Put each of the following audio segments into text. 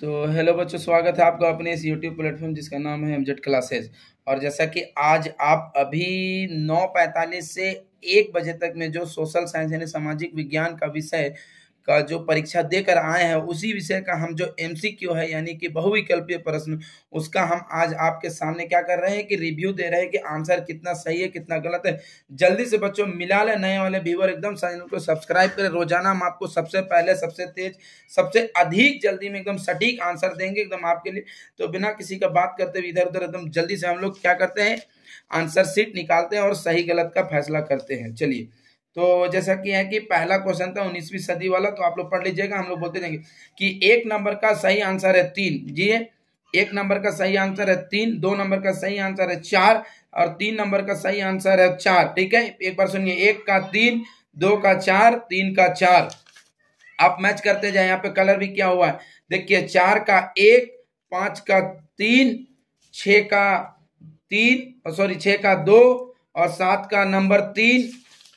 तो हेलो बच्चों स्वागत है आपका अपने इस यूट्यूब प्लेटफॉर्म जिसका नाम है एमजेड क्लासेस और जैसा कि आज आप अभी नौ पैंतालीस से एक बजे तक में जो सोशल साइंस यानी सामाजिक विज्ञान का विषय का जो परीक्षा देकर आए हैं उसी विषय का हम जो एम है यानी कि बहुविकल्पीय प्रश्न उसका हम आज आपके सामने क्या कर रहे हैं कि रिव्यू दे रहे हैं कि आंसर कितना सही है कितना गलत है जल्दी से बच्चों मिला ले नए वाले व्यूवर एकदम चैनल को सब्सक्राइब करें रोजाना हम आपको सबसे पहले सबसे तेज सबसे अधिक जल्दी में एकदम सटीक आंसर देंगे एकदम आपके लिए तो बिना किसी का बात करते हुए इधर उधर एकदम जल्दी से हम लोग क्या करते हैं आंसर सीट निकालते हैं और सही गलत का फैसला करते हैं चलिए तो जैसा कि है कि पहला क्वेश्चन था उन्नीसवीं सदी वाला तो आप लोग पढ़ लीजिएगा हम लोग बोलते जाएंगे कि एक नंबर का सही आंसर है तीन जी एक नंबर का सही आंसर है तीन दो नंबर का सही आंसर है चार और तीन नंबर का सही आंसर है चार ठीक है एक बार सुनिए एक का तीन दो का चार तीन का चार आप मैच करते जाए यहाँ पे कलर भी क्या हुआ है देखिए चार का एक पांच का तीन छ का तीन सॉरी छ का दो और सात का नंबर तीन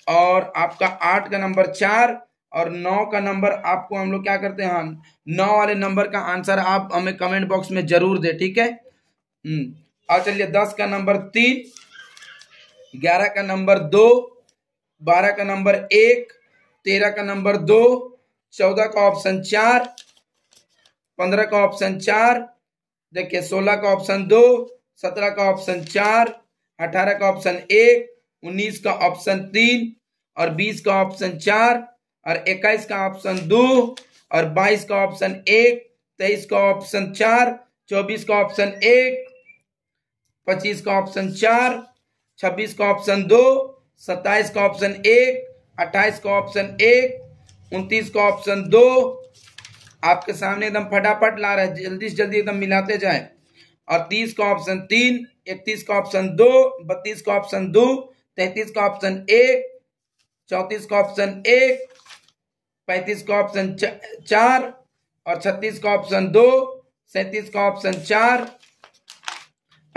और आपका आठ का नंबर चार और नौ का नंबर आपको हम लोग क्या करते हैं नौ वाले नंबर का आंसर आप हमें कमेंट बॉक्स में जरूर दे ठीक है और हम्म, चलिए दस का नंबर तीन ग्यारह का नंबर दो बारह का नंबर एक तेरह का नंबर दो चौदह का ऑप्शन चार पंद्रह का ऑप्शन चार देखिए सोलह का ऑप्शन दो सत्रह का ऑप्शन चार अठारह का ऑप्शन एक 19 का ऑप्शन तीन और बीस का ऑप्शन चार और इक्कीस का ऑप्शन दो और बाईस का ऑप्शन एक तेईस का ऑप्शन चार चौबीस का ऑप्शन एक 25 का ऑप्शन चार छब्बीस का ऑप्शन दो सत्ताईस का ऑप्शन एक 28 का ऑप्शन एक 29 का ऑप्शन दो आपके सामने एकदम फटाफट ला रहा है जल्दी से जल्दी एकदम मिलाते जाए और तीस का ऑप्शन तीन इकतीस का ऑप्शन दो बत्तीस का ऑप्शन दो तैतीस का ऑप्शन एक चौतीस का ऑप्शन एक पैंतीस का ऑप्शन चार और छत्तीस का ऑप्शन दो सैतीस का ऑप्शन चार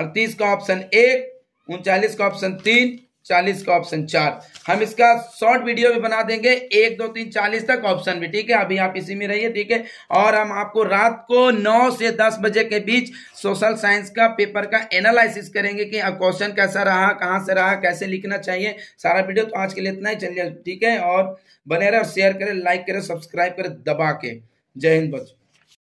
अड़तीस का ऑप्शन एक उनचालीस का ऑप्शन तीन चालीस का ऑप्शन चार हम इसका शॉर्ट वीडियो भी बना देंगे एक दो तीन चालीस तक ऑप्शन भी ठीक है अभी आप इसी में रहिए ठीक है और हम आपको रात को नौ से दस बजे के बीच सोशल साइंस का पेपर का एनालिसिस करेंगे कि क्वेश्चन कैसा रहा कहां से रहा कैसे लिखना चाहिए सारा वीडियो तो आज के लिए इतना ही चलिए ठीक है और बने रहे और शेयर करें लाइक करें सब्सक्राइब करें दबा के जय हिंद बच्चों